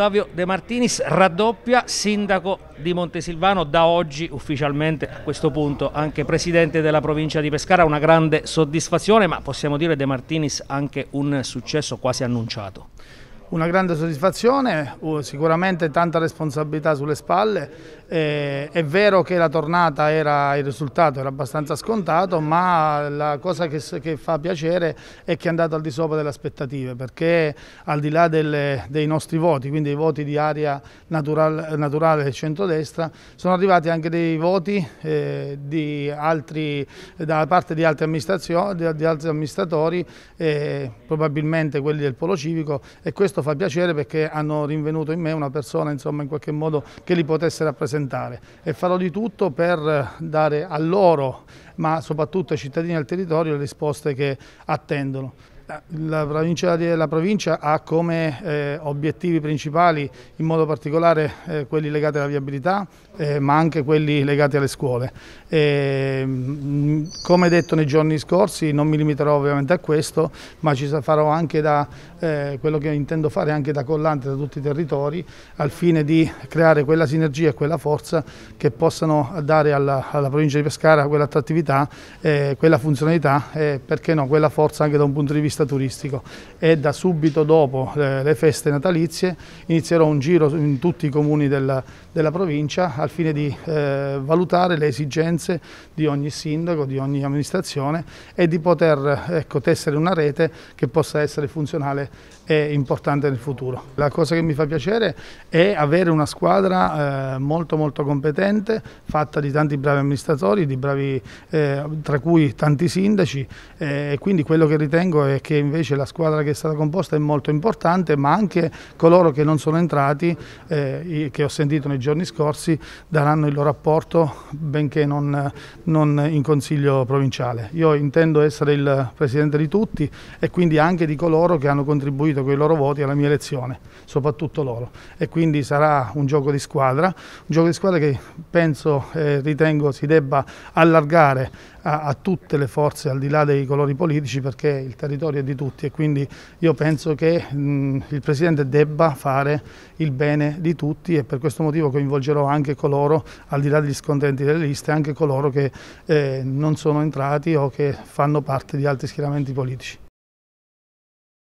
Ottavio De Martinis raddoppia sindaco di Montesilvano, da oggi ufficialmente a questo punto anche presidente della provincia di Pescara, una grande soddisfazione ma possiamo dire De Martinis anche un successo quasi annunciato. Una grande soddisfazione, sicuramente tanta responsabilità sulle spalle, è vero che la tornata era il risultato, era abbastanza scontato, ma la cosa che, fa piacere è che è andato al di sopra delle aspettative, perché al di là delle, dei nostri voti, quindi i voti di area naturale, naturale del centrodestra, sono arrivati anche dei voti eh, di altri, da parte di altri, di, di altri amministratori, eh, probabilmente quelli del Polo Civico, e questo questo fa piacere perché hanno rinvenuto in me una persona insomma, in qualche modo che li potesse rappresentare e farò di tutto per dare a loro ma soprattutto ai cittadini del territorio le risposte che attendono. La provincia, la provincia, ha come eh, obiettivi principali in modo particolare eh, quelli legati alla viabilità eh, ma anche quelli legati alle scuole. E, eh, come detto nei giorni scorsi non mi limiterò ovviamente a questo ma ci farò anche da eh, quello che intendo fare anche da collante da tutti i territori al fine di creare quella sinergia e quella forza che possano dare alla, alla provincia di Pescara quell'attrattività, eh, quella funzionalità e perché no quella forza anche da un punto di vista vista turistico e da subito dopo eh, le feste natalizie inizierò un giro in tutti i comuni della, della provincia al fine di eh, valutare le esigenze di ogni sindaco, di ogni amministrazione e di poter ecco, tessere una rete che possa essere funzionale e importante nel futuro. La cosa che mi fa piacere è avere una squadra eh, molto molto competente, fatta di tanti bravi amministratori, bravi, eh, tra cui tanti sindaci eh, e quindi quello che ritengo è che perché invece la squadra che è stata composta è molto importante, ma anche coloro che non sono entrati, eh, che ho sentito nei giorni scorsi, daranno il loro apporto, benché non, non in consiglio provinciale. Io intendo essere il presidente di tutti e quindi anche di coloro che hanno contribuito con i loro voti alla mia elezione, soprattutto loro. E quindi sarà un gioco di squadra, un gioco di squadra che penso e eh, ritengo si debba allargare a, a, tutte le forze al di là dei colori politici perché il territorio è di tutti e quindi io penso che mh, il Presidente debba fare il bene di tutti e per questo motivo coinvolgerò anche coloro al di là degli scontenti delle liste, anche coloro che eh, non sono entrati o che fanno parte di altri schieramenti politici.